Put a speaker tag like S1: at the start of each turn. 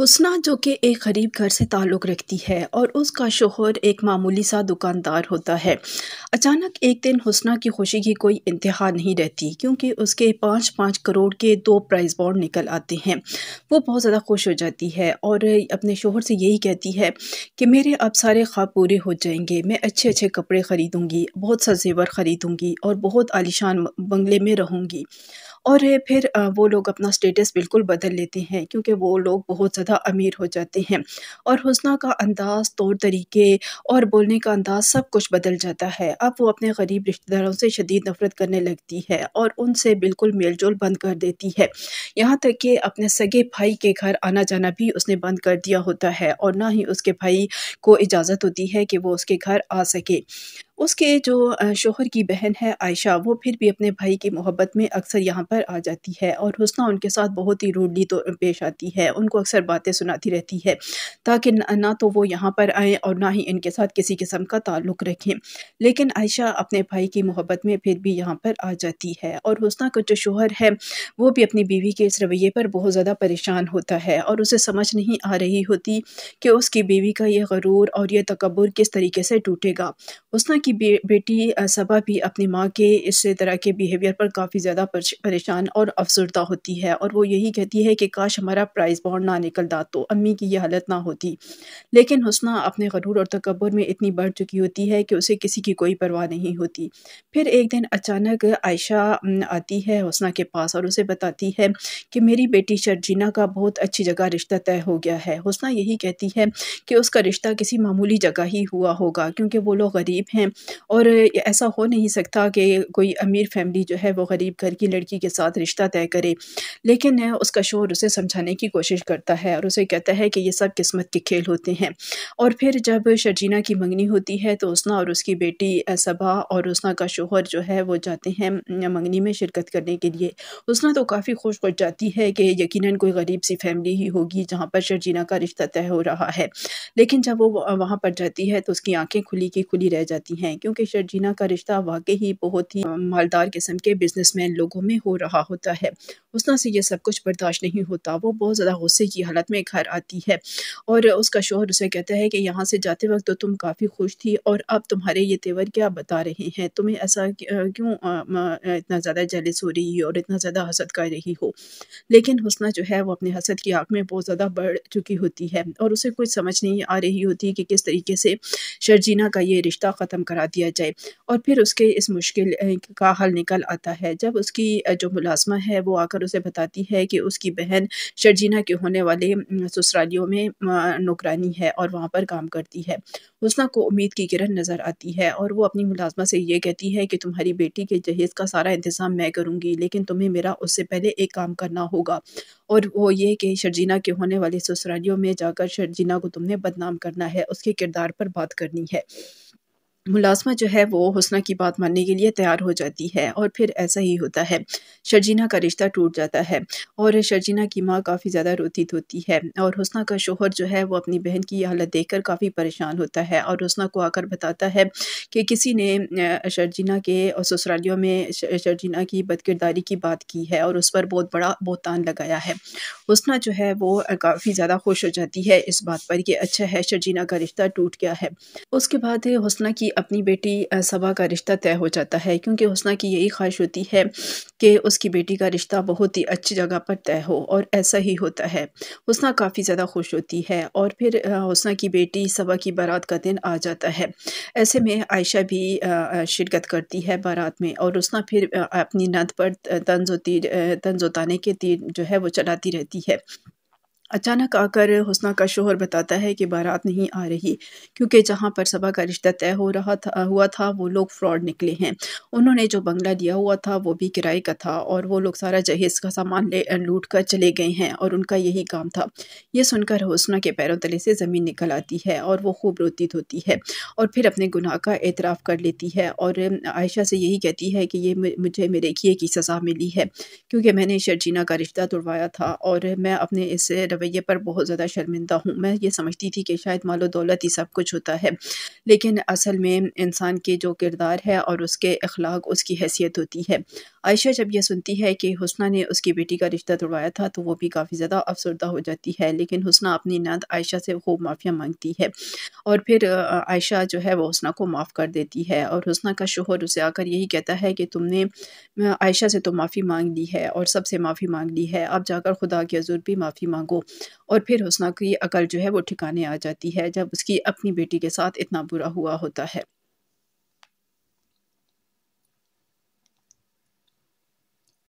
S1: हुसना जो कि एक गरीब घर से ताल्लुक़ रखती है और उसका शोहर एक मामूली सा दुकानदार होता है अचानक एक दिन हुसना की खुशी की कोई इंतहा नहीं रहती क्योंकि उसके पाँच पाँच करोड़ के दो प्राइस बॉन्ड निकल आते हैं वो बहुत ज़्यादा खुश हो जाती है और अपने शोहर से यही कहती है कि मेरे अब सारे ख्वाब पूरे हो जाएंगे मैं अच्छे अच्छे कपड़े ख़रीदूँगी बहुत सा जेवर ख़रीदूँगी और बहुत आलिशान बंगले में रहूँगी और फिर वो लोग अपना स्टेटस बिल्कुल बदल लेते हैं क्योंकि वो लोग बहुत ज़्यादा अमीर हो जाते हैं और हुसना का अंदाज़ तौर तरीके और बोलने का अंदाज़ सब कुछ बदल जाता है अब वो अपने गरीब रिश्तेदारों से शदीद नफरत करने लगती है और उनसे बिल्कुल मेल जोल बंद कर देती है यहाँ तक कि अपने सगे भाई के घर आना जाना भी उसने बंद कर दिया होता है और ना ही उसके भाई को इजाज़त होती है कि वो उसके घर आ सके उसके जो शोहर की बहन है आयशा वो फिर भी अपने भाई की मोहब्बत में अक्सर यहाँ पर आ जाती है और हुसना उनके साथ बहुत ही रूडली तो पेश आती है उनको अक्सर बातें सुनाती रहती है ताकि ना तो वो यहाँ पर आएँ और ना ही इनके साथ किसी किस्म का ताल्लुक़ रखें लेकिन आयशा अपने भाई की मोहब्बत में फिर भी यहाँ पर आ जाती है और हुसना का जो शोहर है वो भी अपनी बीवी के इस रवैये पर बहुत ज़्यादा परेशान होता है और उसे समझ नहीं आ रही होती कि उसकी बीवी का यह गरूर और यह तकबर किस तरीके से टूटेगा हुसना की बे, बेटी सबा भी अपनी माँ के इस तरह के बिहेवियर पर काफ़ी ज़्यादा परेशान और अफसरदा होती है और वो यही कहती है कि काश हमारा प्राइज़ बॉन्ड ना निकलता तो अम्मी की ये हालत ना होती लेकिन हुसना अपने गरूर और तकबर में इतनी बढ़ चुकी होती है कि उसे किसी की कोई परवाह नहीं होती फिर एक दिन अचानक आयशा आती है हुसना के पास और उसे बताती है कि मेरी बेटी शर्जीना का बहुत अच्छी जगह रिश्ता तय हो गया है हुसना यही कहती है कि उसका रिश्ता किसी मामूली जगह ही हुआ होगा क्योंकि वो लोग गरीब हैं और ऐसा हो नहीं सकता कि कोई अमीर फैमिली जो है वो गरीब घर की लड़की के साथ रिश्ता तय करे लेकिन उसका शोर उसे समझाने की कोशिश करता है और उसे कहता है कि ये सब किस्मत के खेल होते हैं और फिर जब शर्जीना की मंगनी होती है तो उसना और उसकी बेटी सबा और उसना का शोहर जो है वो जाते हैं मंगनी में शिरकत करने के लिए उसना तो काफ़ी खुश हो जाती है कि यकीनन कोई गरीब सी फैमिली ही होगी जहाँ पर शर्जीना का रिश्ता तय हो रहा है लेकिन जब वो वहाँ पर जाती है तो उसकी आँखें खुली की खुली रह जाती हैं हैं क्योंकि शर्जीना का रिश्ता वाकई ही बहुत ही मालदार किस्म के बिजनेसमैन लोगों में हो रहा होता है उसना से ये सब कुछ बर्दाश्त नहीं होता वो बहुत ज़्यादा गुस्से की हालत में घर आती है और उसका शोहर उसे कहता है कि यहाँ से जाते वक्त तो तुम काफ़ी खुश थी और अब तुम्हारे ये तेवर क्या बता रहे हैं तुम्हें ऐसा क्यों इतना ज़्यादा जलिस हो रही और इतना ज़्यादा हसद कर रही हो लेकिन हुसना जो है वो अपने हसद की आंख में बहुत ज़्यादा बढ़ चुकी होती है और उसे कुछ समझ नहीं आ रही होती कि किस तरीके से शर्जीना का ये रिश्ता ख़त्म कर करा दिया जाए और फिर उसके इस मुश्किल का हल निकल आता है जब उसकी जो मुलाजमा है वो आकर उसे बताती है कि उसकी बहन शर्जीना के होने वाले ससुरालियों में नौकरानी है और वहाँ पर काम करती है हुसना को उम्मीद की किरण नज़र आती है और वो अपनी मुलाजमा से ये कहती है कि तुम्हारी बेटी के जहेज़ का सारा इंतज़ाम मैं करूँगी लेकिन तुम्हें मेरा उससे पहले एक काम करना होगा और वो ये कि शर्जीना के होने वाले ससुरालियों में जाकर शर्जीना को तुमने बदनाम करना है उसके किरदार पर बात करनी है मुलाजमा जो है वो हसना की बात मानने के लिए तैयार हो जाती है और फिर ऐसा ही होता है शर्जीना का रिश्ता टूट जाता है और शर्जीना की माँ काफ़ी ज़्यादा रोती धोती है और हसना का शोहर जो है वो अपनी बहन की हालत देखकर काफ़ी परेशान होता है और हसना को आकर बताता है कि किसी ने शर्जीना के और ससुरालियों में शर्जीना की बदकिरदारी की बात की है और उस पर बहुत बड़ा बोहतान लगाया है हसना जो है वो काफ़ी ज़्यादा खुश हो जाती है इस बात पर कि अच्छा है शर्जीना का रिश्ता टूट गया है उसके बाद हसना की अपनी बेटी सबा का रिश्ता तय हो जाता है क्योंकि हुसना की यही ख्वाहिश होती है कि उसकी बेटी का रिश्ता बहुत ही अच्छी जगह पर तय हो और ऐसा ही होता है हुसना काफ़ी ज़्यादा खुश होती है और फिर हुसना की बेटी सबा की बारात का दिन आ जाता है ऐसे में आयशा भी शिरकत करती है बारात में और उसना फिर अपनी नंद पर तंज होती तंज ताने के तीर जो है वो चलाती रहती है अचानक आकर हुसना का शोहर बताता है कि बारात नहीं आ रही क्योंकि जहाँ पर सभा का रिश्ता तय हो रहा था हुआ था वो लोग फ्रॉड निकले हैं उन्होंने जो बंगला दिया हुआ था वो भी किराए का था और वो लोग सारा जहेज़ का सामान ले लूट कर चले गए हैं और उनका यही काम था ये सुनकर हुसना के पैरों तले से ज़मीन निकल आती है और वो खूब रोती धोती है और फिर अपने गुनाह का एतराफ़ कर लेती है और आयशा से यही कहती है कि ये मुझे मेरे किए की सज़ा मिली है क्योंकि मैंने शर्जीना का रिश्ता तोड़वाया था और मैं अपने इस रवैये पर बहुत ज़्यादा शर्मिंदा हूँ मैं ये समझती थी कि शायद मालो दौलत ही सब कुछ होता है लेकिन असल में इंसान के जो किरदार है और उसके अखलाक उसकी हैसियत होती है आयशा जब यह सुनती है कि हुसना ने उसकी बेटी का रिश्ता तोड़वाया था तो वो भी काफ़ी ज़्यादा अफसरदा हो जाती है लेकिन हुसना अपनी नंद आयशा से खूब माफ़ियाँ मांगती है और फिर आयशा जो है वह हुसना को माफ़ कर देती है और हुसना का शोहर उसे आकर यही कहता है कि तुमने आयशा से तो माफ़ी मांग ली है और सबसे माफ़ी मांग ली है अब जाकर खुदा के हजूर भी माफ़ी मांगो और फिर हुसना की अकल जो है वो ठिकाने आ जाती है जब उसकी अपनी बेटी के साथ इतना बुरा हुआ होता है